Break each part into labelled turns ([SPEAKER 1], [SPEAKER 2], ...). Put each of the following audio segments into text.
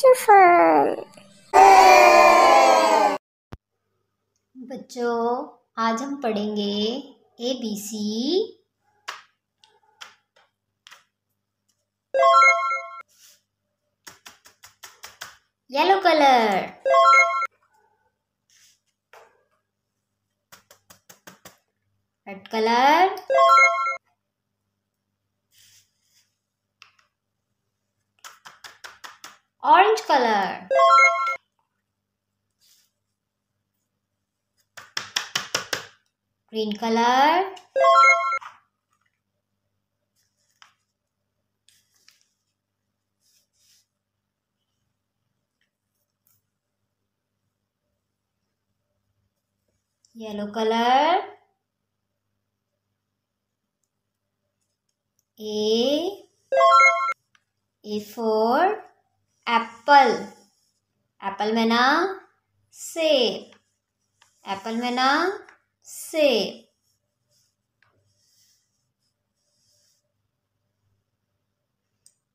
[SPEAKER 1] Teacher बच्चों आज हम पढ़ेंगे A B C yellow colour red colour orange color green color yellow color A A four. Apple apple में ना सेब एप्पल में ना सेब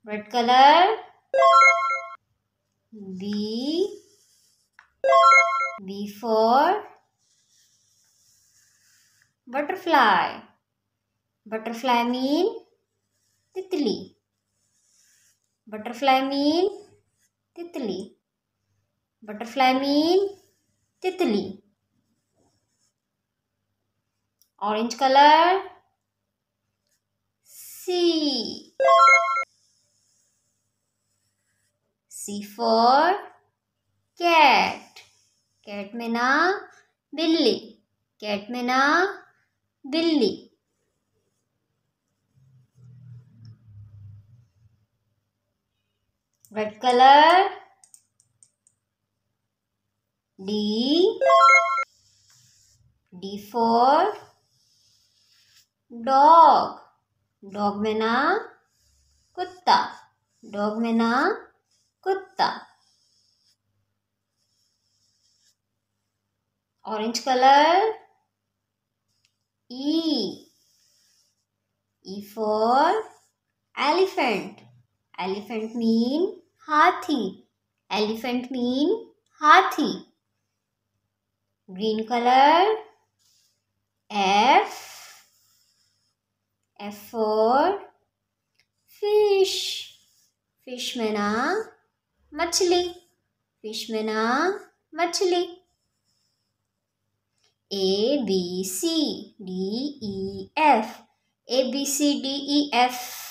[SPEAKER 1] red colour B B for butterfly butterfly mean तितली बटरफ्लाई मीन तितली बटरफ्लाई मीन तितली orange colour C C for cat cat में ना बिल्ली कैट में ना बिल्ली red color D D for dog dog में ना कुत्ता dog में ना कुत्ता orange color E E for elephant elephant mean हाथी एलिफेंट मीन हाथी green colour F F for fish fish mean मछली फिश मैना मछली A B C D E F A B C D E F